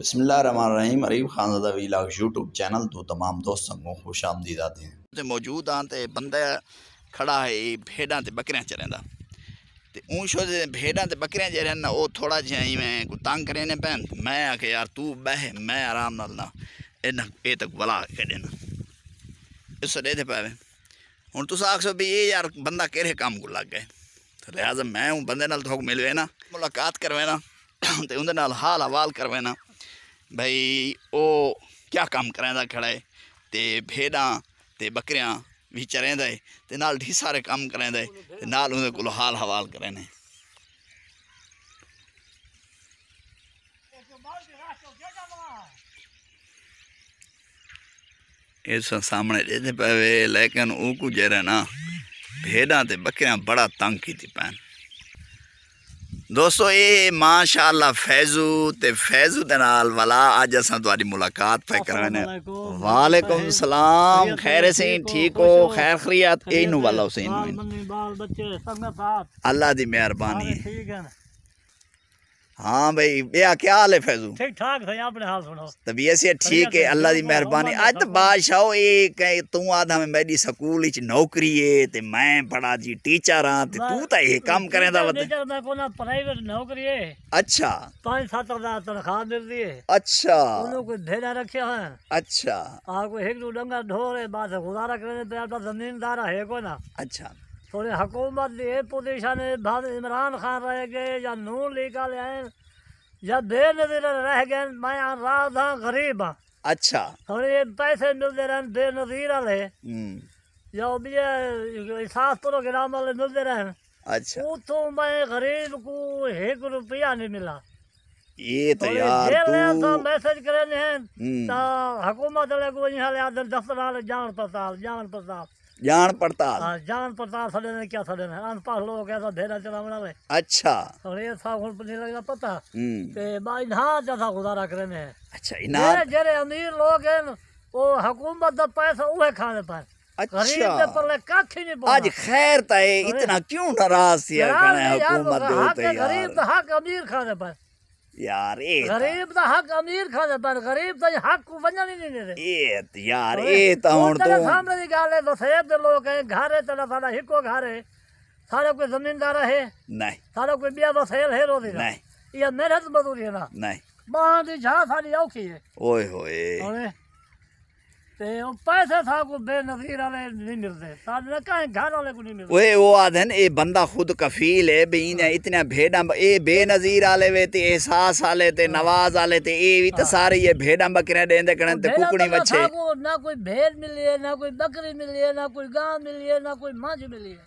बसमीम Areeb Khanzada vlog YouTube channel तो तमाम दोस्तों को खुश आमदीद आते हैं तो मौजूद हाँ तो बंद खड़ा है भेडा तो बकरियां चरें तो ऊँ हो भेडा तो बकरियां जड़े ना वो थोड़ा जहाँ जहा इवें तंग करे ने भैन मैं आखे यार तू बह मैं आराम ना ना इन ये तक बला खेडे ना इस दे पावे हूँ तुस सो भी ये यार बंदा कि काम को लग गए तो लिहाजा मैं हूँ बंदे नाल थोक मिलवे ना मुलाकात करवे ना तो उन्हें हाल हवाल करवे ना ਭਈ ਉਹ ਕੀ ਕੰਮ ਕਰਾਂਦਾ ਖੜਾ ਹੈ ਤੇ ਭੇਡਾਂ ਤੇ ਬੱਕਰੀਆਂ ਵੀ ਚਰੇਂਦਾ ਹੈ ਤੇ ਨਾਲ ਢੀ ਸਾਰੇ ਕੰਮ ਕਰਾਂਦਾ ਹੈ ਤੇ ਨਾਲ ਉਹਦੇ ਕੋਲ ਹਾਲ ਹਵਾਲ ਇਹ ਇਸ ਸਾਹਮਣੇ ਦੇ ਪਵੇ ਲੇਕਿਨ ਉਹ ਕੁਝ ਰਹਿਣਾ ਭੇਡਾਂ ਤੇ ਬੱਕਰੀਆਂ ਬੜਾ ਤੰਗ ਕੀਤੀ ਪੈਣ दोस्तों ये माशाल्लाह फैजू ते फैजू दे नाल वाला अज असा तुम्हारी मुलाकात पे कराने वालेकुम सलाम खैर से ठीक हो खैर खरियात ए वाला हुसैन अल्लाह दी मेहरबानी हाँ भाई भैया क्या हाल है फैजू ठीक ठाक था अपने हाल सुनो तबीयत से ठीक है अल्लाह दी मेहरबानी आज तो बादशाह एक तू आधा में मेरी स्कूल विच नौकरी है ते मैं बड़ा जी टीचर हां ते तू तो ये काम करे दा बता टीचर दा कोना प्राइवेट नौकरी है अच्छा 5 7 हजार तनख्वाह मिलदी है अच्छा उनो को भेड़ा रखे है अच्छा आ को एक दो डंगा ढोर है गुजारा करने पे अपना जमींदार है को ना अच्छा थोड़ी हकूमत पोजिशन बाद इमरान खान रह गए या नून लीग वाले हैं या बेनजीर रह गए मैं राज हाँ गरीब हाँ अच्छा थोड़े ये पैसे मिलते रहन बेनजीर वाले हम्म। या भी एहसास करो के वाले मिलते रहन अच्छा तो मैं गरीब को एक रुपया नहीं मिला ये तो यार तू तो मैसेज करे ने हैं हम्म। हुकूमत वाले को यहां ले आदर दफ्तर वाले जान पड़ताल जान पड़ताल जान पड़ताल हाँ जान पड़ताल सड़े ने क्या सड़े ने आन पास लोग ऐसा भेड़ा चला बना रहे अच्छा और ये सब को नहीं लगता पता हम्म। ते बा इनात जैसा गुजारा करे ने अच्छा इनात जेरे अमीर लोग हैं वो हुकूमत दा पैसा उहे खाने पर अच्छा गरीब आज खैर तय इतना क्यों नाराज थी हुकूमत तो दे होते यार गरीब तो हक अमीर खाने पर यार ए गरीब दा हक अमीर खा पर गरीब दा हक को वजन ही नहीं दे ए यार ए ता हुन तो सामने दी गाल है वसेब दे लोग है घर है तेरा सारा हिको घर है सारा कोई जमींदार है नहीं सारा कोई बिया वसेब है रोदी नहीं ये मेहनत मजदूरी है ना नहीं बांधी झा सारी औखी है ओए होए ते पैसे था को बेनजीर वाले नहीं मिलते सारे कहीं घर वाले को नहीं मिलते ओए वो आदन ए बंदा खुद कफील है बे इने हाँ। इतने भेड़ा ए बेनजीर वाले वे ते एहसास वाले ते हाँ। नवाज वाले ते ए भी तो हाँ। सारे ये भेड़ा बकरे देंदे कने ते कुकड़ी बच्चे ना कोई भेड़ मिली है ना कोई बकरी मिली है ना कोई गाय मिली है ना कोई मांझ मिली है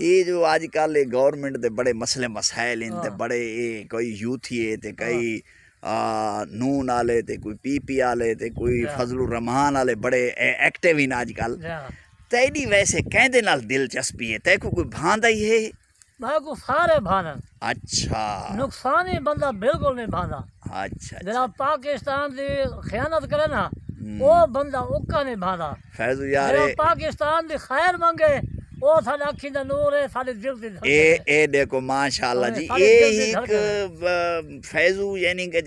ਇਹ ਜੋ ਅੱਜ ਕੱਲ ਇਹ ਗਵਰਨਮੈਂਟ ਦੇ ਬੜੇ ਮਸਲੇ ਮਸਾਇਲ ਇਨ ਤੇ ਬੜੇ ਇਹ ਕੋਈ ਯੂਥੀਏ ਤੇ ਕਈ ਨੂਨ ਵਾਲੇ ਤੇ ਕੋਈ ਪੀਪੀ ਵਾਲੇ ਤੇ ਕੋਈ ਫਜ਼ਲੁਰ ਰਹਿਮਾਨ ਵਾਲੇ ਬੜੇ ਐਕਟਿਵ ਇਨ ਅੱਜ ਕੱਲ ਤੈਦੀ ਵੈਸੇ ਕਹਿੰਦੇ ਨਾਲ ਦਿਲਚਸਪੀ ਹੈ ਤੇ ਕੋਈ ਭਾਂਦਾ ਹੀ ਹੈ मैं को सारे भाना अच्छा नुकसान ही बंदा बिल्कुल नहीं भाना अच्छा जरा पाकिस्तान की खयानत करे ना वो बंदा उक्का नहीं भाना फैजुल यार पाकिस्तान की खैर मंगे जी यानी कि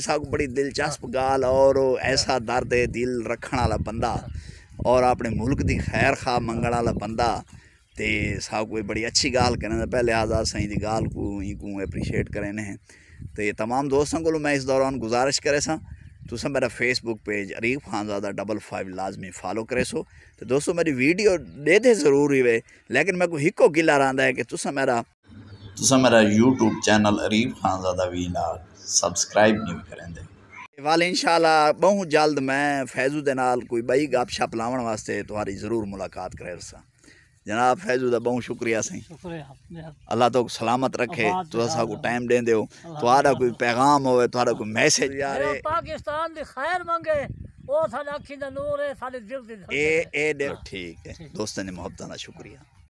सा बड़ी दिलचस्प गाल और ऐसा दर्द दिल रखने वाला बंदा और अपने मुल्क की खैर खा मंगण वाला बंदा तो सब कोई बड़ी अच्छी गाल करने पहले आजाद सही की गाल को एप्रीशिएट करें ने तमाम दोस्तों को मैं इस दौरान गुजारिश करे सा तुसा तो मेरा Facebook page Arif Khanzada double five लाजमी फॉलो करे सो तो दोस्तों मेरी वीडियो दे दे ज़रूर ही वे लेकिन मैं कोई इको गिला रहा है कि तुसा मेरा तुसा मेरा यूट्यूब चैनल अरीफ खानजादा ना सब्सक्राइब नहीं करें वाल इंशाल्लाह बहुत जल्द मैं फैजू के नाल कोई बई गप शप लावन वास्ते तुम्हारी ज़रूर मुलाकात करे जनाब फैजू का बहुत शुक्रिया सही अल्लाह तो सलामत रखे तुसा तो को टाइम दें दो कोई पैगाम हो कोई मैसेज पाकिस्तान दी खैर मंगे ओ साडा अखी दा नूर है साडे दिल ए ए ठीक है दोस्तों ने मोहब्बत ना शुक्रिया